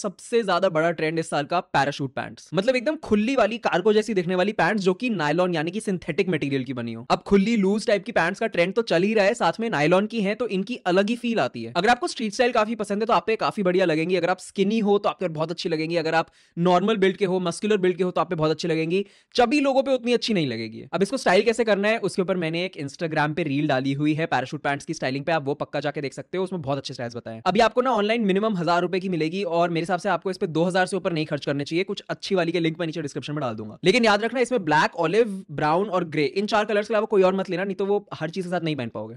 सबसे ज्यादा बड़ा ट्रेंड इस साल का पैराशूट पैंट्स मतलब एकदम खुली वाली कार्गो जैसी दिखने वाली पैंट्स जो कि नायलॉन यानी कि सिंथेटिक मटेरियल की बनी हो अब खुली लूज टाइप की पैंट्स का ट्रेंड तो चल ही रहा है साथ में नायलॉन की है तो इनकी अलग ही फील आती है अगर आपको स्ट्रीट स्टाइल काफी पसंद है तो आप काफी बढ़िया लगेंगी अगर आप स्किनी हो तो आप बहुत अच्छी लगेंगी अगर आप नॉर्मल बिल्ड के हो मस्कुलर बिल्ड के हो तो आप बहुत अच्छी लगेंगी चबी लोगों पर उतनी अच्छी नहीं लगेगी अब इसको स्टाइल कैसे करना है उसके ऊपर मैंने एक इंस्टाग्राम पे रील डाली हुई है पैराशूट पैंट्स की स्टाइलिंग पे आप वो पक्का जाके देख सकते हो उसमें बहुत अच्छे स्टाइल बताए अभी आपको ना ऑनलाइन मिनिमम हजार रुपए की मिलेगी और मेरे हिसाब से आपको इस पर दो से ऊपर नहीं खर्च करने चाहिए कुछ अच्छी वाली के लिंक मैं नीचे डिस्क्रिप्शन में डाल दूंगा लेकिन याद रखना इसमें ब्लैक ऑलिव ब्राउन और ग्रे इन चार कलर्स के अलावा कोई और मत लेना नहीं तो वो हर चीज के साथ नहीं पहन पाओगे